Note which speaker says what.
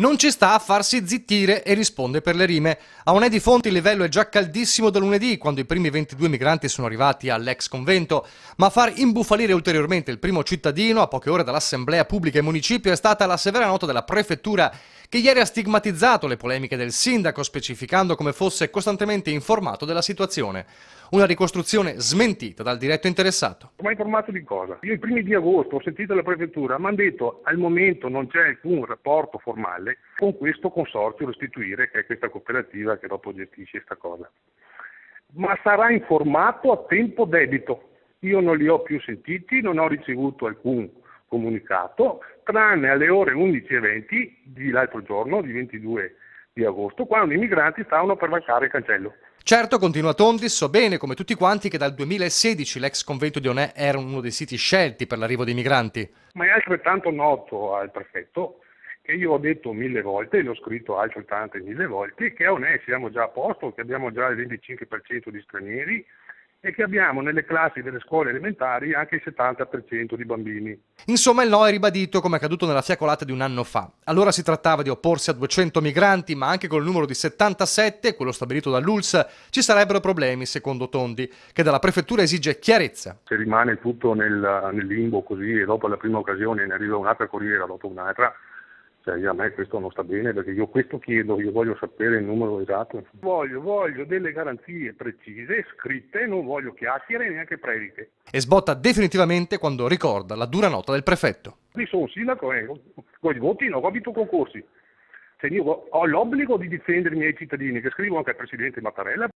Speaker 1: Non ci sta a farsi zittire e risponde per le rime. A Unè di Fonti il livello è già caldissimo da lunedì, quando i primi 22 migranti sono arrivati all'ex convento, ma far imbufalire ulteriormente il primo cittadino a poche ore dall'assemblea pubblica e municipio è stata la severa nota della prefettura che ieri ha stigmatizzato le polemiche del sindaco specificando come fosse costantemente informato della situazione. Una ricostruzione smentita dal diretto interessato.
Speaker 2: Ma informato di cosa? Io i primi di agosto ho sentito la prefettura, mi hanno detto al momento non c'è alcun rapporto formale con questo consorzio restituire, che è questa cooperativa che dopo gestisce questa cosa. Ma sarà informato a tempo debito. Io non li ho più sentiti, non ho ricevuto alcun comunicato, tranne alle ore 11.20 di l'altro giorno, di 22 di agosto, quando i migranti stavano per varcare il cancello.
Speaker 1: Certo, continua Tondi, so bene come tutti quanti che dal 2016 l'ex convento di Onè era uno dei siti scelti per l'arrivo dei migranti.
Speaker 2: Ma è altrettanto noto al prefetto che io ho detto mille volte, e l'ho scritto altrettante mille volte, che a Onè siamo già a posto, che abbiamo già il 25% di stranieri, e che abbiamo nelle classi delle scuole elementari anche il 70% di bambini.
Speaker 1: Insomma il no è ribadito come è accaduto nella fiacolata di un anno fa. Allora si trattava di opporsi a 200 migranti, ma anche con il numero di 77, quello stabilito dall'ULS, ci sarebbero problemi, secondo Tondi, che dalla prefettura esige chiarezza.
Speaker 2: Se rimane tutto nel, nel limbo così e dopo la prima occasione ne arriva un'altra corriera, dopo un'altra, cioè, a me questo non sta bene perché io questo chiedo, io voglio sapere il numero esatto. Voglio, voglio delle garanzie precise, scritte, non voglio chiacchiere neanche prediche.
Speaker 1: E sbotta definitivamente quando ricorda la dura nota del prefetto.
Speaker 2: Io sono sindaco e eh, con i voti no, ho vinto concorsi. Cioè, io ho l'obbligo di difendere i miei cittadini, che scrivo anche al presidente Mattarella.